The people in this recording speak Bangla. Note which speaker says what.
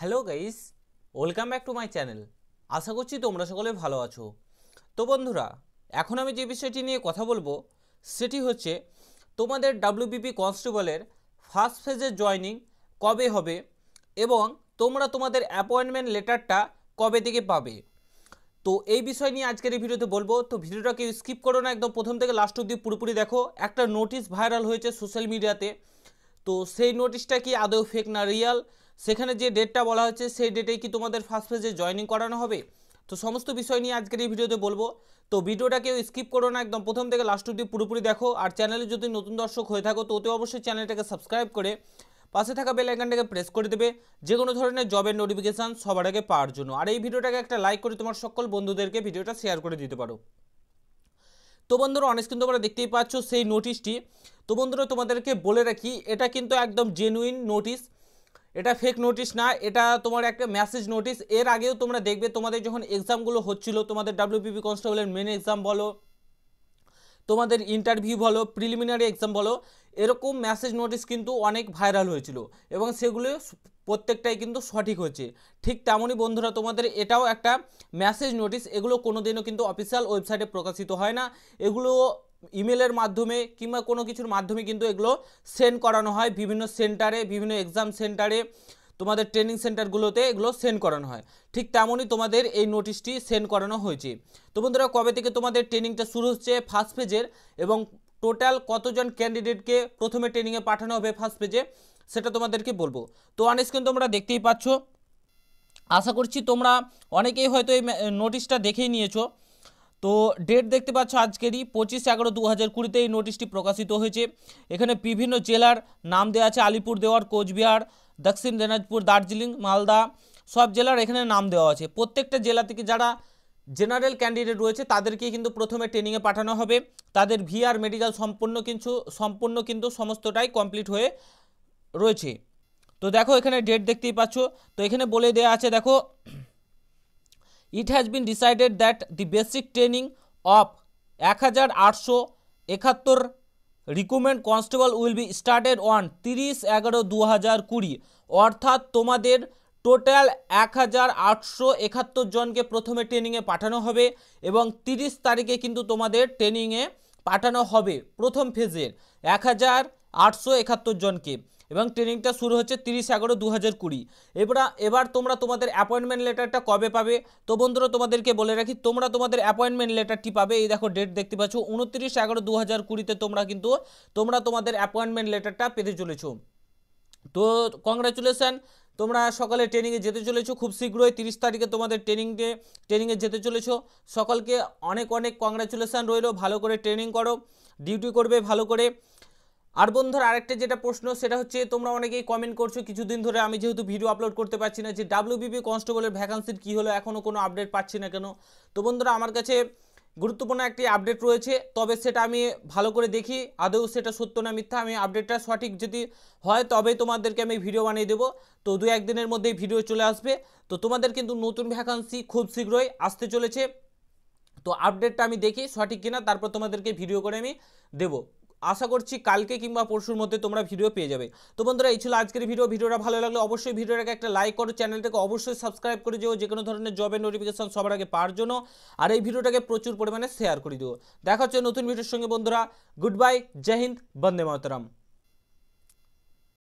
Speaker 1: hello guys welcome back to my channel আশা করছি তোমরা সকলে ভালো আছো তো বন্ধুরা এখন আমি যে বিষয়টি নিয়ে কথা বলবো সেটি হচ্ছে তোমাদের ডাব্লিউবিপি কনস্টেবলের ফার্স্ট ফেজের জয়নিং কবে হবে এবং তোমরা তোমাদের অ্যাপয়েন্টমেন্ট লেটারটা কবে থেকে পাবে তো এই বিষয় নিয়ে আজকের এই ভিডিওতে বলবো তো ভিডিওটা কেউ স্কিপ করো না একদম প্রথম থেকে লাস্ট অব্দি পুরোপুরি দেখো একটা নোটিশ ভাইরাল হয়েছে সোশ্যাল মিডিয়াতে তো সেই নোটিশটা কি আদৌ ফেক না রিয়াল সেখানে যে ডেটটা বলা হচ্ছে সেই ডেটেই কি তোমাদের ফার্স্ট ফেজে জয়নিং করানো হবে তো সমস্ত বিষয় নিয়ে আজকের এই ভিডিওতে বলবো তো ভিডিওটা কেউ স্কিপ করো না একদম প্রথম থেকে লাস্ট অব্দি পুরোপুরি দেখো আর চ্যানেলে যদি নতুন দর্শক হয়ে থাকো তো অতি অবশ্যই চ্যানেলটাকে সাবস্ক্রাইব করে পাশে থাকা বেল আইকনটাকে প্রেস করে দেবে যে কোনো ধরনের জবের নোটিফিকেশান সবার আগে পাওয়ার জন্য আর এই ভিডিওটাকে একটা লাইক করে তোমার সকল বন্ধুদেরকে ভিডিওটা শেয়ার করে দিতে পারো তো বন্ধুরা অনেক কিন্তু তোমরা দেখতেই পাচ্ছ সেই নোটিশটি তো বন্ধুরা তোমাদেরকে বলে রাখি এটা কিন্তু একদম জেনুইন নোটিশ এটা ফেক নোটিশ না এটা তোমার একটা মেসেজ নোটিশ এর আগেও তোমরা দেখবে তোমাদের যখন এক্সামগুলো হচ্ছিল তোমাদের ডাব্লিউপিপি কনস্টেবলের মেন এক্সাম বলো তোমাদের ইন্টারভিউ বলো প্রিলিমিনারি এক্সাম বলো এরকম মেসেজ নোটিস কিন্তু অনেক ভাইরাল হয়েছিল এবং সেগুলো প্রত্যেকটাই কিন্তু সঠিক হচ্ছে ঠিক তেমনই বন্ধুরা তোমাদের এটাও একটা মেসেজ নোটিস এগুলো কোনো দিনও কিন্তু অফিসিয়াল ওয়েবসাইটে প্রকাশিত হয় না এগুলো ইমেলের মাধ্যমে কিংবা কোনো কিছুর মাধ্যমে কিন্তু এগুলো সেন্ড করানো হয় বিভিন্ন সেন্টারে বিভিন্ন এক্সাম সেন্টারে তোমাদের ট্রেনিং সেন্টারগুলোতে এগুলো সেন্ড করানো হয় ঠিক তেমনই তোমাদের এই নোটিশটি সেন্ড করানো হয়েছে তো বন্ধুরা কবে থেকে তোমাদের ট্রেনিংটা শুরু হচ্ছে ফার্স্ট পেজের এবং টোটাল কতজন ক্যান্ডিডেটকে প্রথমে ট্রেনিংয়ে পাঠানো হবে ফার্স্ট পেজে সেটা তোমাদেরকে বলবো তো অন কিন্তু তোমরা দেখতেই পাচ্ছ আশা করছি তোমরা অনেকেই হয়তো এই নোটিশটা দেখেই নিয়েছো তো ডেট দেখতে পাচ্ছ আজকেরই পঁচিশ এগারো দু হাজার কুড়িতে এই নোটিশটি প্রকাশিত হয়েছে এখানে বিভিন্ন জেলার নাম দেওয়া আছে আলিপুর দেওয়ার কোচবিহার দক্ষিণ দিনাজপুর দার্জিলিং মালদা সব জেলার এখানে নাম দেওয়া আছে প্রত্যেকটা জেলা থেকে যারা জেনারেল ক্যান্ডিডেট রয়েছে তাদেরকে কিন্তু প্রথমে ট্রেনিংয়ে পাঠানো হবে তাদের ভি আর মেডিকেল সম্পূর্ণ কিন্তু সম্পূর্ণ কিন্তু সমস্তটাই কমপ্লিট হয়ে রয়েছে তো দেখো এখানে ডেট দেখতেই পাচ্ছ তো এখানে বলে দেওয়া আছে দেখো it decided that been basic training of এক হাজার আটশো একাত্তর recommend constable will be started one তিরিশ এগারো দু হাজার কুড়ি অর্থাৎ তোমাদের টোটাল এক হাজার আটশো একাত্তর জনকে প্রথমে ট্রেনিংয়ে পাঠানো হবে এবং তিরিশ তারিখে কিন্তু তোমাদের ট্রেনিংয়ে পাঠানো হবে প্রথম ফেজের এক হাজার আটশো একাত্তর জনকে এবং ট্রেনিংটা শুরু হচ্ছে তিরিশ এগারো দু হাজার কুড়ি এবার এবার তোমরা তোমাদের অ্যাপয়েন্টমেন্ট লেটারটা কবে পাবে তো বন্ধুরা তোমাদেরকে বলে রাখি তোমরা তোমাদের অ্যাপয়েন্টমেন্ট লেটারটি পাবে এই দেখো ডেট দেখতে পাচ্ছ উনত্রিশ এগারো দু হাজার কুড়িতে তোমরা কিন্তু তোমরা তোমাদের অ্যাপয়েন্টমেন্ট লেটারটা পেতে চলেছো তো কংগ্রাচুলেশান তোমরা সকালে ট্রেনিংয়ে যেতে চলেছো খুব শীঘ্রই তিরিশ তারিখে তোমাদের ট্রেনিংয়ে ট্রেনিংয়ে যেতে চলেছ সকলকে অনেক অনেক কংগ্রাচুলেশান রইলো ভালো করে ট্রেনিং করো ডিউটি করবে ভালো করে আর বন্ধুর আরেকটা যেটা প্রশ্ন সেটা হচ্ছে তোমরা অনেকেই কমেন্ট করছো কিছুদিন ধরে আমি যেহেতু ভিডিও আপলোড করতে পারছি না যে ডাব্লিউবিপি কনস্টেবলের ভ্যাকান্সির কী হলো এখনও কোনো আপডেট পাচ্ছি না কেন তো বন্ধুরা আমার কাছে গুরুত্বপূর্ণ একটি আপডেট রয়েছে তবে সেটা আমি ভালো করে দেখি আদৌ সেটা সত্য না মিথ্যা আমি আপডেটটা সঠিক যদি হয় তবে তোমাদেরকে আমি ভিডিও বানিয়ে দেবো তো দু একদিনের মধ্যেই ভিডিও চলে আসবে তো তোমাদের কিন্তু নতুন ভ্যাকান্সি খুব শীঘ্রই আসতে চলেছে তো আপডেটটা আমি দেখি সঠিক কিনা তারপর তোমাদেরকে ভিডিও করে আমি দেবো আশা করছি কালকে কিংবা পরশুর মধ্যে তোমরা ভিডিও পেয়ে যাবে তো বন্ধুরা এই ছিল আজকের ভিডিও ভিডিওটা ভালো লাগলে অবশ্যই ভিডিওটাকে একটা লাইক করো চ্যানেলটাকে অবশ্যই সাবস্ক্রাইব করে দিও যে কোনো ধরনের জবের নোটিফিকেশন সবার আগে পাওয়ার জন্য আর এই ভিডিওটাকে প্রচুর পরিমাণে শেয়ার করে দিও দেখা হচ্ছে নতুন ভিডিওর সঙ্গে বন্ধুরা গুড বাই জয় হিন্দ বন্দে মাতরম